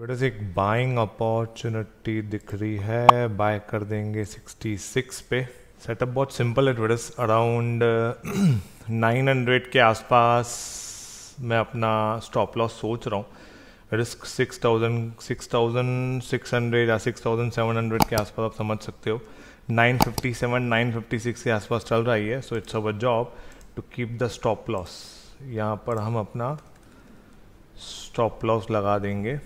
थोड़ा सी एक buying opportunity दिख रही है बाय कर देंगे 66 पे सेटअप बहुत सिंपल है ट्वेडस अराउंड 900 के आसपास मैं अपना स्टॉप लॉस सोच रहा हूँ रिस्क 6000 6600 या 6700 के आसपास आप समझ सकते हो 957 956 के आसपास चल रही है so it's our job to keep the stop loss यहाँ पर हम अपना स्टॉप लॉस लगा देंगे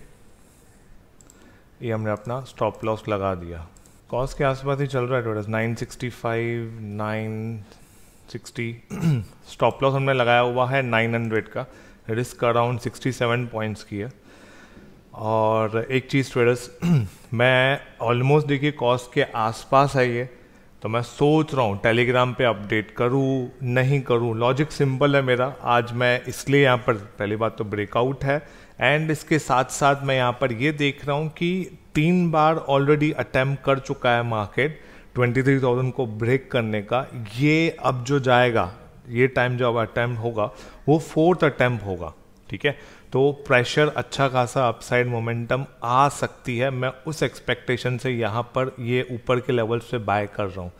ये हमने अपना स्टॉप लॉस लगा दिया कॉस्ट के आसपास ही चल रहा है advertise nine sixty five nine sixty stop loss हमने लगाया हुआ है नाइन हंड्रेड का risk around sixty seven points की है और एक चीज़ ट्रेडर्स मैं ऑलमोस्ट देखिए कॉस्ट के आसपास है ये तो मैं सोच रहा हूँ टेलीग्राम पे अपडेट करूँ नहीं करूँ लॉजिक सिंपल है मेरा आज मैं इसलिए यहाँ पर पहली बात तो ब्रेकआउट है एंड इसके साथ साथ मैं यहाँ पर ये देख रहा हूँ कि तीन बार ऑलरेडी अटैम्प्ट कर चुका है मार्केट 23,000 को ब्रेक करने का ये अब जो जाएगा ये टाइम जो अब अटैम्प्ट होगा वो फोर्थ अटैम्प होगा ठीक है तो प्रेशर अच्छा खासा अपसाइड मोमेंटम आ सकती है मैं उस एक्सपेक्टेशन से यहाँ पर ये ऊपर के लेवल से बाय कर रहा हूँ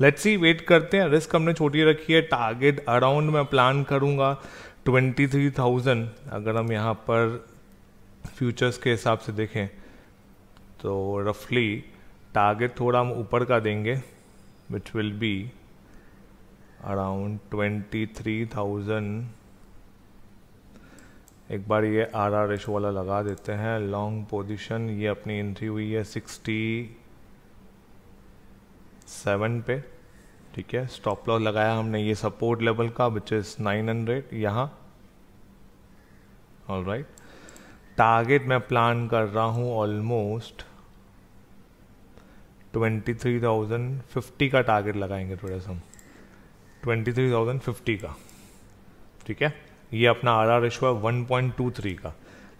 लेट्स सी वेट करते हैं रिस्क हमने छोटी रखी है टारगेट अराउंड मैं प्लान करूँगा ट्वेंटी थ्री थाउजेंड अगर हम यहाँ पर फ्यूचर्स के हिसाब से देखें तो रफली टारगेट थोड़ा हम ऊपर का देंगे which will be around twenty three thousand एक बार ये आर आर रेशो वाला लगा देते हैं लॉन्ग पोजीशन ये अपनी एंट्री हुई है सिक्सटी सेवन पे ठीक है स्टॉप लॉस लगाया हमने ये सपोर्ट लेवल का विच इज 900 हंड्रेड यहाँ ऑल राइट टारगेट मैं प्लान कर रहा हूँ ऑलमोस्ट 23,050 का टारगेट लगाएंगे थोड़ा सा हम फिफ्टी का ठीक है ये अपना आर आर रेशो है थ्री का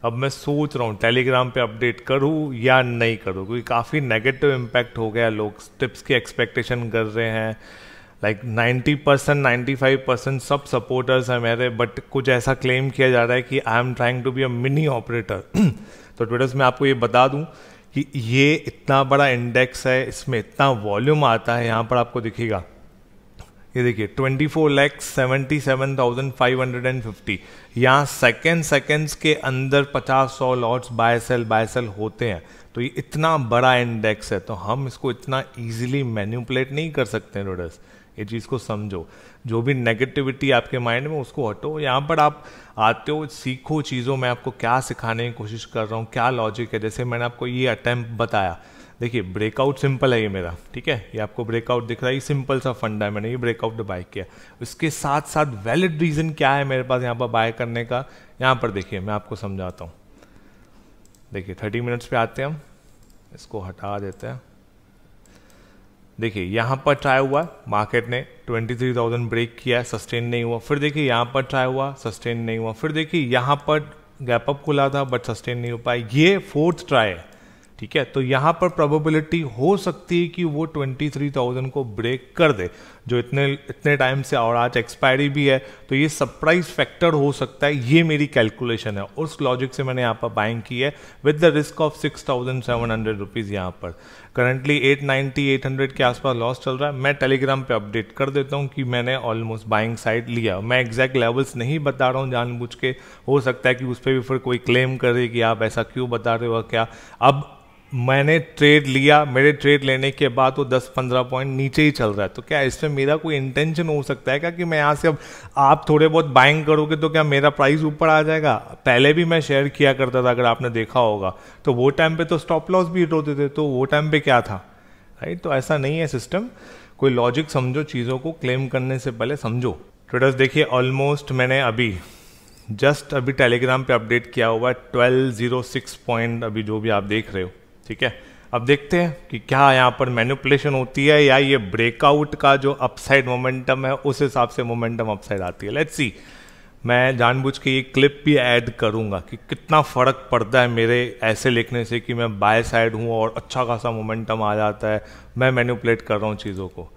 अब मैं सोच रहा हूँ टेलीग्राम पे अपडेट करूँ या नहीं करूँ क्योंकि काफ़ी नेगेटिव इम्पैक्ट हो गया लोग टिप्स की एक्सपेक्टेशन कर रहे हैं like ninety percent ninety five percent सब सपोर्टर्स हैं मेरे बट कुछ ऐसा क्लेम किया जा रहा है कि I am trying to be a mini operator तो ट्विटर्स में आपको ये बता दूं कि ये इतना बड़ा इंडेक्स है इसमें इतना वॉल्यूम आता है यहाँ पर आपको दिखेगा ये देखिए twenty four lakhs seventy seven thousand five hundred and fifty यहाँ सेकेंड सेकेंड्स के अंदर पचास सौ lots buy sell buy sell होते हैं तो ये इतना बड़ा इंडेक्स है तो हम इसको इतना ईजिली मैन्यूपुलेट नहीं कर सकते रोडर्स ये चीज़ को समझो जो भी नेगेटिविटी आपके माइंड में उसको हटो यहाँ पर आप आते हो सीखो चीज़ों में आपको क्या सिखाने की कोशिश कर रहा हूँ क्या लॉजिक है जैसे मैंने आपको ये अटैम्प्ट बताया देखिए ब्रेकआउट सिंपल है ये मेरा ठीक है ये आपको ब्रेकआउट दिख रहा है ये सिंपल सा फंडा है मैंने ये ब्रेकआउट बाय किया उसके साथ साथ वैलिड रीज़न क्या है मेरे पास यहाँ पर बाय करने का यहाँ पर देखिए मैं आपको समझाता हूँ देखिए थर्टी मिनट्स पे आते हैं हम इसको हटा देते हैं देखिए यहाँ पर ट्राई हुआ मार्केट ने 23,000 ब्रेक किया सस्टेन नहीं हुआ फिर देखिए यहाँ पर ट्राई हुआ सस्टेन नहीं हुआ फिर देखिए यहाँ पर गैप अप खुला था बट सस्टेन नहीं हो पाया ये फोर्थ ट्राई है ठीक है तो यहाँ पर प्रोबेबिलिटी हो सकती है कि वो 23,000 को ब्रेक कर दे जो इतने इतने टाइम से और आज एक्सपायरी भी है तो ये सरप्राइज फैक्टर हो सकता है ये मेरी कैलकुलेशन है उस लॉजिक से मैंने यहाँ पर बाइंग की है with the risk of six thousand seven hundred rupees यहाँ पर currently at ninety eight hundred के आसपास लॉस चल रहा है मैं टेलीग्राम पे अपडेट कर देता हूँ कि मैंने ऑलमोस्ट बाइंग साइड लिया मैं एग्जैक्ट लेवल्स नहीं बता रहा हूँ जानबूझ के हो सकता है कि उस पर भी फिर कोई क्लेम करे कि आप ऐसा क्यों बता रहे हो क्या अब मैंने ट्रेड लिया मेरे ट्रेड लेने के बाद वो 10-15 पॉइंट नीचे ही चल रहा है तो क्या इसमें मेरा कोई इंटेंशन हो सकता है क्या कि मैं यहाँ से अब आप थोड़े बहुत बाइंग करोगे तो क्या मेरा प्राइस ऊपर आ जाएगा पहले भी मैं शेयर किया करता था अगर आपने देखा होगा तो वो टाइम पे तो स्टॉप लॉस भी हिट होते थे तो वो टाइम पे क्या था राइट तो ऐसा नहीं है सिस्टम कोई लॉजिक समझो चीज़ों को क्लेम करने से पहले समझो ट्रेडर्स देखिए ऑलमोस्ट मैंने अभी जस्ट अभी टेलीग्राम पे अपडेट किया हुआ है ट्वेल्व जीरो सिक्स पॉइंट अभी जो भी आप देख रहे हो ठीक है अब देखते हैं कि क्या यहाँ पर मैनुपलेशन होती है या ये ब्रेकआउट का जो अपसाइड मोमेंटम है उस हिसाब से मोमेंटम अपसाइड आती है लेट्स सी मैं जानबूझ के ये क्लिप भी ऐड करूंगा कि कितना फ़र्क पड़ता है मेरे ऐसे लिखने से कि मैं बाय साइड हूँ और अच्छा खासा मोमेंटम आ जाता है मैं मैन्यूपलेट कर रहा हूँ चीज़ों को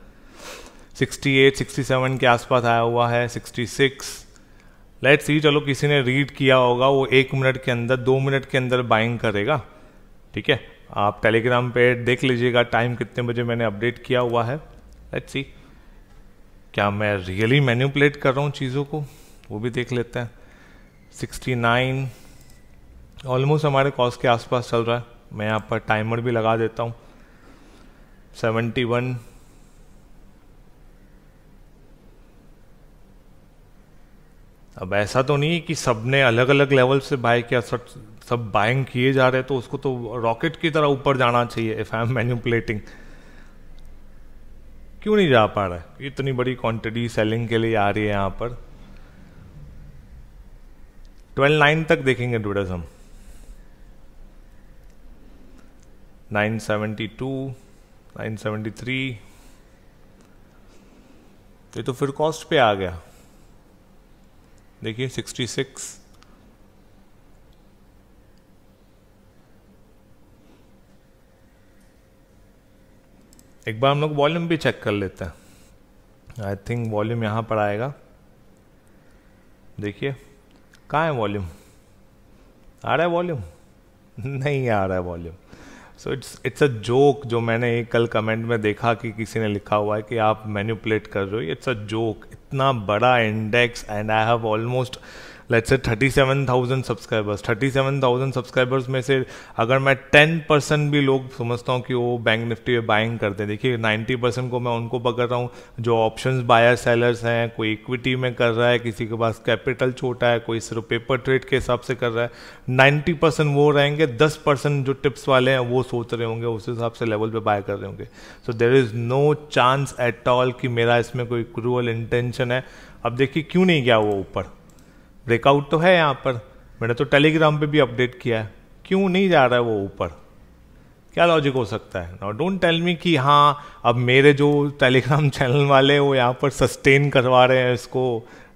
68, 67 के आसपास आया हुआ है 66 लेट्स सी चलो किसी ने रीड किया होगा वो एक मिनट के अंदर दो मिनट के अंदर बाइंग करेगा ठीक है आप टेलीग्राम पे देख लीजिएगा टाइम कितने बजे मैंने अपडेट किया हुआ है लेट्स सी क्या मैं रियली मैन्यूपलेट कर रहा हूँ चीज़ों को वो भी देख लेते हैं 69 ऑलमोस्ट हमारे कॉस्ट के आसपास चल रहा है मैं यहाँ पर टाइमर भी लगा देता हूँ 71 अब ऐसा तो नहीं कि सबने अलग अलग लेवल से बाय किया सब सब बाइंग किए जा रहे तो उसको तो रॉकेट की तरह ऊपर जाना चाहिए इफ आई एम मैन्यूपुलेटिंग क्यों नहीं जा पा रहा है इतनी बड़ी क्वांटिटी सेलिंग के लिए आ रही है यहाँ पर ट्वेल्व नाइन तक देखेंगे डूडस हम nine seventy two nine seventy three ये तो फिर कॉस्ट पे आ गया देखिए सिक्सटी सिक्स एक बार हम लोग वॉल्यूम भी चेक कर लेते हैं आई थिंक वॉल्यूम यहाँ पर आएगा देखिए कहाँ है वॉल्यूम आ रहा है वॉल्यूम नहीं आ रहा है volume so it's it's a joke जो मैंने एक कल कमेंट में देखा कि किसी ने लिखा हुआ है कि आप मैन्यूपुलेट कर रहे हो इट्स अ जोक इतना बड़ा index and I have almost let's say thousand subscribers thirty seven thousand subscribers में से अगर मैं टेन परसेंट भी लोग समझता हूँ कि वो बैंक निफ्टी में बाइंग करते हैं देखिए नाइन्टी परसेंट को मैं उनको पकड़ रहा हूँ जो ऑप्शन बायर सेलर्स हैं कोई इक्विटी में कर रहा है किसी के पास कैपिटल छोटा है कोई सिर्फ पेपर ट्रेड के हिसाब से कर रहा है नाइन्टी परसेंट वो रहेंगे दस परसेंट जो टिप्स वाले हैं वो सोच रहे होंगे उस हिसाब से लेवल पर बाय कर रहे होंगे so there is no chance at all कि मेरा इसमें कोई क्रूअल इंटेंशन है अब देखिए क्यों नहीं गया वो ऊपर ब्रेकआउट तो है यहाँ पर मैंने तो टेलीग्राम पे भी अपडेट किया है क्यों नहीं जा रहा है वो ऊपर क्या लॉजिक हो सकता है नाउ डोंट टेल मी कि हाँ अब मेरे जो टेलीग्राम चैनल वाले वो यहाँ पर सस्टेन करवा रहे हैं इसको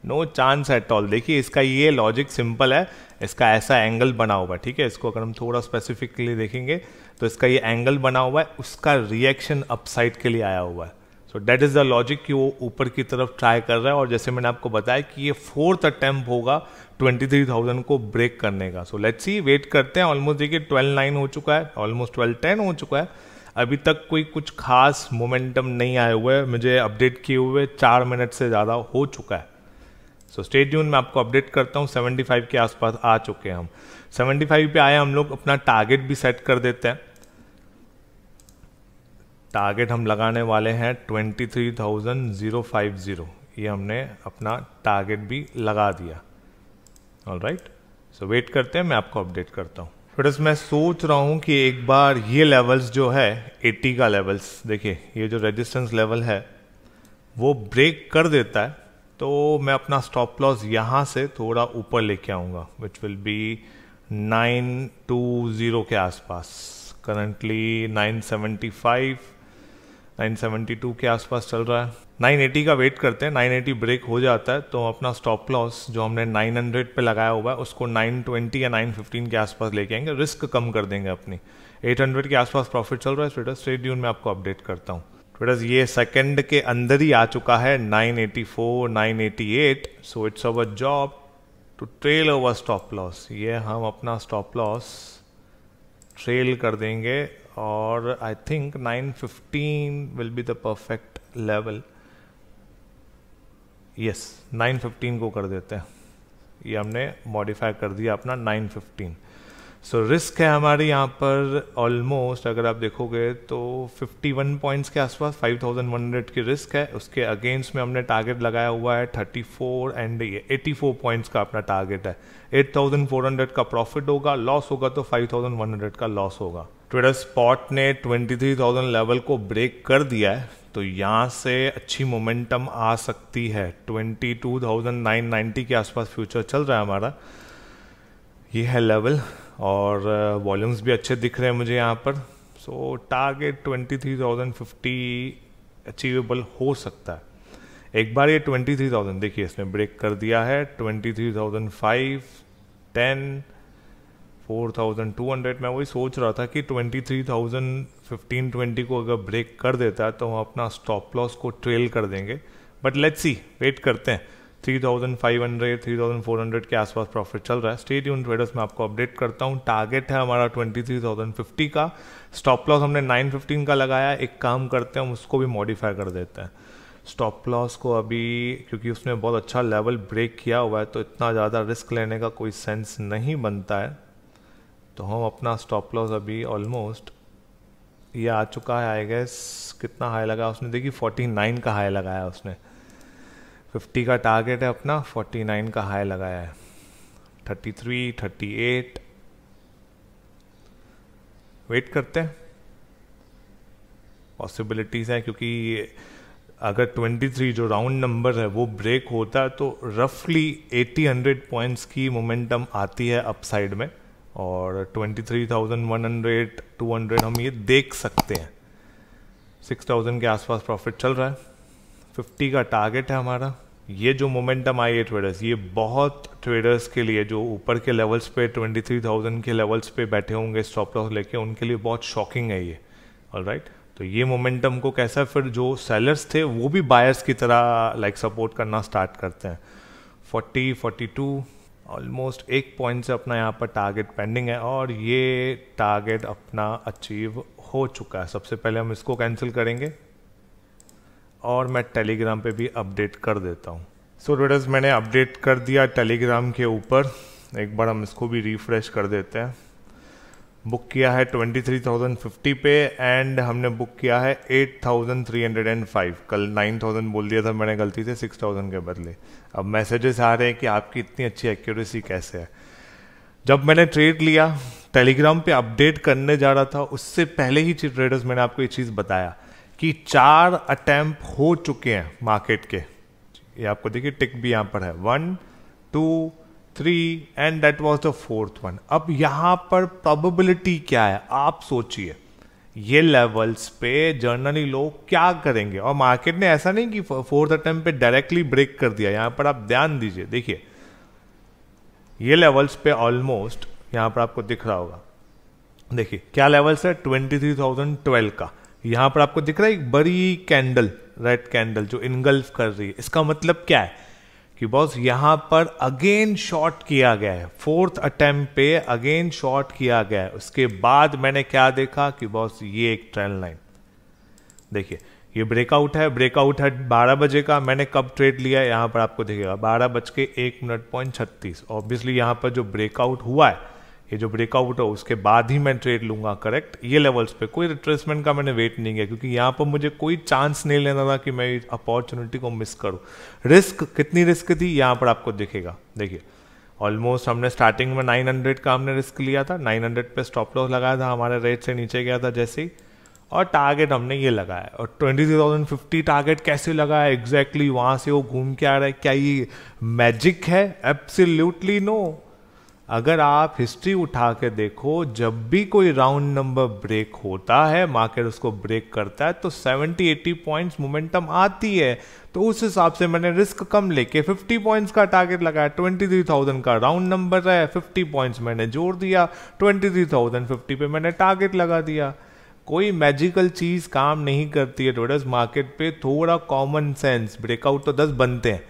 नो चांस एट ऑल देखिए इसका ये लॉजिक सिंपल है इसका ऐसा एंगल बना हुआ है ठीक है इसको अगर हम थोड़ा स्पेसिफिकली देखेंगे तो इसका ये एंगल बना हुआ है उसका रिएक्शन अपसाइड के लिए आया हुआ है so that is the logic कि वो ऊपर की तरफ ट्राई कर रहा है और जैसे मैंने आपको बताया कि ये फोर्थ अटेम्प्ट होगा 23,000 को ब्रेक करने का सो लेट्स सी वेट करते हैं ऑलमोस्ट देखिए ट्वेल्व नाइन हो चुका है ऑलमोस्ट ट्वेल्व टेन हो चुका है अभी तक कोई कुछ खास मोमेंटम नहीं आए हुए है मुझे अपडेट किए हुए चार मिनट से ज़्यादा हो चुका है सो स्टेट यून में आपको अपडेट करता हूँ 75 के आसपास आ चुके हैं हम 75 पे आए हम लोग अपना टारगेट भी सेट कर देते हैं टारगेट हम लगाने वाले हैं twenty three thousand zero five zero ये हमने अपना टारगेट भी लगा दिया ऑल राइट सो वेट करते हैं मैं आपको अपडेट करता हूँ फिर मैं सोच रहा हूँ कि एक बार ये लेवल्स जो है 80 का लेवल्स देखिए ये जो रेजिस्टेंस लेवल है वो ब्रेक कर देता है तो मैं अपना स्टॉप लॉस यहाँ से थोड़ा ऊपर लेके आऊँगा which will be nine two zero के आसपास करंटली नाइन सेवेंटी फाइव 972 के आसपास चल रहा है 980 का वेट करते हैं 980 ब्रेक हो जाता है तो अपना स्टॉप लॉस जो हमने 900 पे लगाया हुआ है उसको 920 या 915 के आसपास लेके आएंगे रिस्क कम कर देंगे अपनी 800 के आसपास प्रॉफिट चल रहा है ट्विटर स्ट्रेट ड्यून में आपको अपडेट करता हूँ ट्रेडर्स ये सेकेंड के अंदर ही आ चुका है 984 988 so it's our job to trail over stop loss ये हम अपना स्टॉप लॉस ट्रेल कर देंगे और I think 915 will be the perfect level yes 915 को कर देते हैं ये हमने मॉडिफाई कर दिया अपना 915 सो so, रिस्क है हमारे यहाँ पर ऑलमोस्ट अगर आप देखोगे तो 51 पॉइंट्स के आसपास 5100 की रिस्क है उसके अगेंस्ट में हमने टारगेट लगाया हुआ है 34 एंड ये 84 पॉइंट्स का अपना टारगेट है 8400 का प्रॉफिट होगा लॉस होगा तो 5100 का लॉस होगा ट्विटर स्पॉट ने 23,000 लेवल को ब्रेक कर दिया है तो यहाँ से अच्छी मोमेंटम आ सकती है 22,990 के आसपास फ्यूचर चल रहा है हमारा ये है लेवल और वॉल्यूम्स uh, भी अच्छे दिख रहे हैं मुझे यहाँ पर सो टारगेट 23,050 अचीवेबल हो सकता है एक बार ये 23,000 देखिए इसने ब्रेक कर दिया है 23,005 10 फोर थाउजेंड टू हंड्रेड मैं वही सोच रहा था कि twenty three thousand fifteen twenty को अगर ब्रेक कर देता है तो हम अपना स्टॉप लॉस को ट्रेल कर देंगे बट लेट्स सी वेट करते हैं three thousand five hundred three thousand four hundred के आसपास प्रॉफिट चल रहा है स्टेट यून ट्रेडर्स में आपको अपडेट करता हूँ टारगेट है हमारा ट्वेंटी थ्री थाउजेंड फिफ्टी का स्टॉप लॉस हमने नाइन फिफ्टीन का लगाया एक काम करते हैं हम उसको भी मॉडिफाई कर देते हैं स्टॉप लॉस को अभी क्योंकि उसने बहुत अच्छा लेवल ब्रेक किया हुआ है तो इतना ज़्यादा रिस्क लेने का कोई सेंस नहीं बनता है तो हम अपना स्टॉप लॉस अभी ऑलमोस्ट ये आ चुका है आई गेस कितना हाई लगा उसने देखिए 49 का हाई लगाया उसने 50 का टारगेट है अपना 49 का हाई लगाया है 33 38 वेट करते हैं पॉसिबिलिटीज़ हैं क्योंकि अगर 23 जो राउंड नंबर है वो ब्रेक होता है तो रफली 80 100 पॉइंट्स की मोमेंटम आती है अपसाइड में और 23,100 200 हम ये देख सकते हैं 6,000 के आसपास प्रॉफिट चल रहा है 50 का टारगेट है हमारा ये जो मोमेंटम आई है ट्रेडर्स ये बहुत ट्रेडर्स के लिए जो ऊपर के लेवल्स पे 23,000 के लेवल्स पे बैठे होंगे स्टॉप लॉस लेके उनके लिए बहुत शॉकिंग है ये ऑल राइट right? तो ये मोमेंटम को कैसा फिर जो सेलर्स थे वो भी बायर्स की तरह लाइक like, सपोर्ट करना स्टार्ट करते हैं 40 42 ऑलमोस्ट एक पॉइंट से अपना यहाँ पर टारगेट पेंडिंग है और ये टारगेट अपना अचीव हो चुका है सबसे पहले हम इसको कैंसिल करेंगे और मैं टेलीग्राम पे भी अपडेट कर देता हूँ सो so, मैंने अपडेट कर दिया टेलीग्राम के ऊपर एक बार हम इसको भी रिफ्रेश कर देते हैं बुक किया है 23,050 पे एंड हमने बुक किया है 8,305 कल 9,000 बोल दिया था मैंने गलती से 6,000 के बदले अब मैसेजेस आ रहे हैं कि आपकी इतनी अच्छी एक्यूरेसी कैसे है जब मैंने ट्रेड लिया टेलीग्राम पे अपडेट करने जा रहा था उससे पहले ही ट्रेडर्स मैंने आपको ये चीज़ बताया कि चार अटैम्प हो चुके हैं मार्केट के ये आपको देखिए टिक भी यहाँ पर है one two three and that was the fourth one अब यहां पर प्रोबेबिलिटी क्या है आप सोचिए ये लेवल्स पे जर्नली लोग क्या करेंगे और मार्केट ने ऐसा नहीं कि फोर्थ अटेम्प पे डायरेक्टली ब्रेक कर दिया यहां पर आप ध्यान दीजिए देखिए ये लेवल्स पे ऑलमोस्ट यहां पर आपको दिख रहा होगा देखिए क्या लेवल्स है ट्वेंटी थ्री थाउजेंड ट्वेल्व का यहां पर आपको दिख रहा है एक बड़ी कैंडल रेड कैंडल जो इनगल्फ कर रही है इसका मतलब क्या है कि बॉस यहां पर अगेन शॉट किया गया है फोर्थ अटेम्प्ट पे अगेन शॉट किया गया है उसके बाद मैंने क्या देखा कि बॉस ये एक ट्रेन लाइन देखिए ये ब्रेकआउट है ब्रेकआउट है बारह बजे का मैंने कब ट्रेड लिया है पर आपको देखेगा बारह बज के एक मिनट पॉइंट छत्तीस ऑब्वियसली यहां पर जो ब्रेकआउट हुआ है ये जो ब्रेकआउट हो उसके बाद ही मैं ट्रेड लूंगा करेक्ट ये लेवल्स पे कोई रिट्रेसमेंट का मैंने वेट नहीं किया क्योंकि यहाँ पर मुझे कोई चांस नहीं लेना था कि मैं अपॉर्चुनिटी को मिस करूँ रिस्क कितनी रिस्क थी यहाँ पर आपको दिखेगा देखिए ऑलमोस्ट हमने स्टार्टिंग में 900 का हमने रिस्क लिया था 900 पे स्टॉप लॉस लगाया था हमारे रेट से नीचे गया था जैसे ही और टारगेट हमने ये लगाया और ट्वेंटी थाउजेंड फिफ्टी टारगेट कैसे लगाया एग्जैक्टली exactly वहाँ से वो घूम के आ रहा है क्या ये मैजिक है एब्सोल्युटली नो no. अगर आप हिस्ट्री उठा के देखो जब भी कोई राउंड नंबर ब्रेक होता है मार्केट उसको ब्रेक करता है तो 70-80 पॉइंट्स मोमेंटम आती है तो उस हिसाब से मैंने रिस्क कम लेके 50 पॉइंट्स का टारगेट लगाया 23,000 का राउंड नंबर है 50 पॉइंट्स मैंने जोड़ दिया 23,050 पे मैंने टारगेट लगा दिया कोई मैजिकल चीज़ काम नहीं करती है ट्रेडर्स मार्केट पे थोड़ा कॉमन सेंस ब्रेकआउट तो दस बनते हैं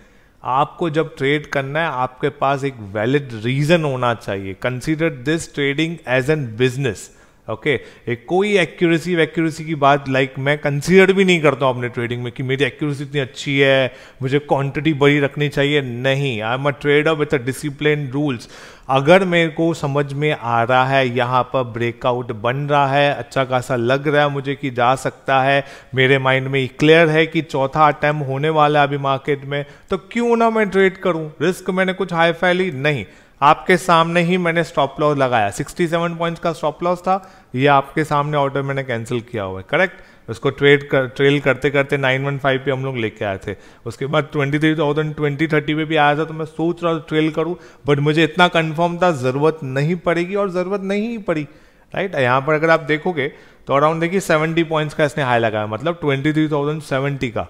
आपको जब ट्रेड करना है आपके पास एक वैलिड रीजन होना चाहिए consider this trading as an business okay okay, एक कोई एक्यूरेसी वैक्यूरेसी की बात लाइक like, मैं कंसीडर भी नहीं करता हूँ अपने ट्रेडिंग में कि मेरी एक्यूरेसी इतनी अच्छी है मुझे क्वांटिटी बड़ी रखनी चाहिए नहीं I am a trader with a discipline rules अगर मेरे को समझ में आ रहा है यहाँ पर ब्रेकआउट बन रहा है अच्छा खासा लग रहा है मुझे कि जा सकता है मेरे माइंड में क्लियर है कि चौथा अटैम्प होने वाला है अभी मार्केट में तो क्यों ना मैं ट्रेड करूँ रिस्क मैंने कुछ हाई फैली नहीं आपके सामने ही मैंने स्टॉप लॉस लगाया 67 पॉइंट्स का स्टॉप लॉस था ये आपके सामने ऑर्डर मैंने कैंसिल किया हुआ है करेक्ट उसको ट्रेड कर ट्रेल करते करते 915 पे हम लोग लेके आए थे उसके बाद 23,000 2030 पे भी आया था तो मैं सोच रहा हूँ ट्रेल करूँ बट मुझे इतना कन्फर्म था ज़रूरत नहीं पड़ेगी और ज़रूरत नहीं पड़ी राइट right? यहाँ पर अगर आप देखोगे तो अराउंड देखिए सेवेंटी पॉइंट्स का इसने हाई लगाया मतलब ट्वेंटी का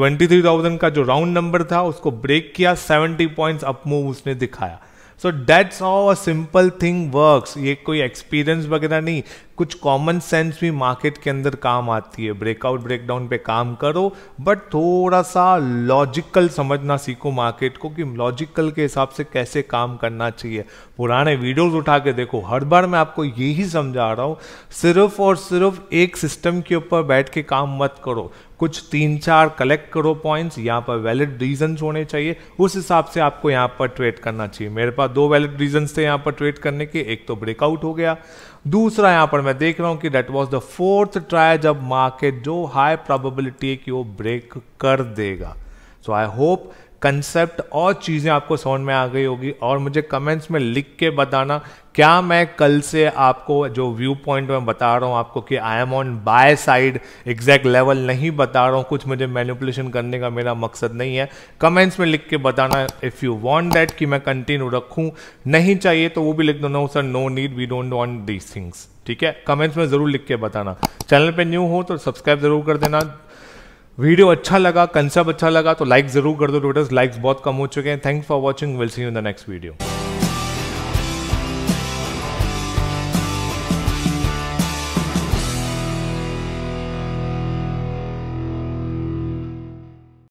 23,000 का जो राउंड नंबर था उसको ब्रेक किया 70 पॉइंट्स अप मूव उसने दिखाया so that's how a simple thing works ये कोई एक्सपीरियंस वगैरह नहीं कुछ कॉमन सेंस भी मार्केट के अंदर काम आती है ब्रेकआउट ब्रेकडाउन पे काम करो बट थोड़ा सा लॉजिकल समझना सीखो मार्केट को कि लॉजिकल के हिसाब से कैसे काम करना चाहिए पुराने वीडियोस उठा के देखो हर बार मैं आपको यही समझा रहा हूँ सिर्फ और सिर्फ एक सिस्टम के ऊपर बैठ के काम मत करो कुछ तीन चार कलेक्ट करो पॉइंट्स यहाँ पर वैलिड रीजन होने चाहिए उस हिसाब से आपको यहाँ पर ट्रेड करना चाहिए मेरे पास दो वैलिड रीजन थे यहाँ पर ट्रेड करने के एक तो ब्रेकआउट हो गया दूसरा यहाँ पर मैं देख रहा हूँ कि that was the fourth try जब मार्केट जो हाई प्रॉबिलिटी है कि वो ब्रेक कर देगा सो आई होप कंसेप्ट और चीज़ें आपको समझ में आ गई होगी और मुझे कमेंट्स में लिख के बताना क्या मैं कल से आपको जो व्यू पॉइंट मैं बता रहा हूँ आपको कि I am on buy side exact level नहीं बता रहा हूँ कुछ मुझे मैनिपुलेशन करने का मेरा मकसद नहीं है कमेंट्स में लिख के बताना इफ़ यू वॉन्ट दैट कि मैं कंटिन्यू रखूँ नहीं चाहिए तो वो भी लिख दो no sir no need we don't want these things ठीक है कमेंट्स में ज़रूर लिख के बताना चैनल पर न्यू हो तो सब्सक्राइब ज़रूर कर देना वीडियो अच्छा लगा कंसेप्ट अच्छा लगा तो लाइक ज़रूर कर दो ट्विटर्स लाइक्स बहुत कम हो चुके हैं thanks for watching will see you the next video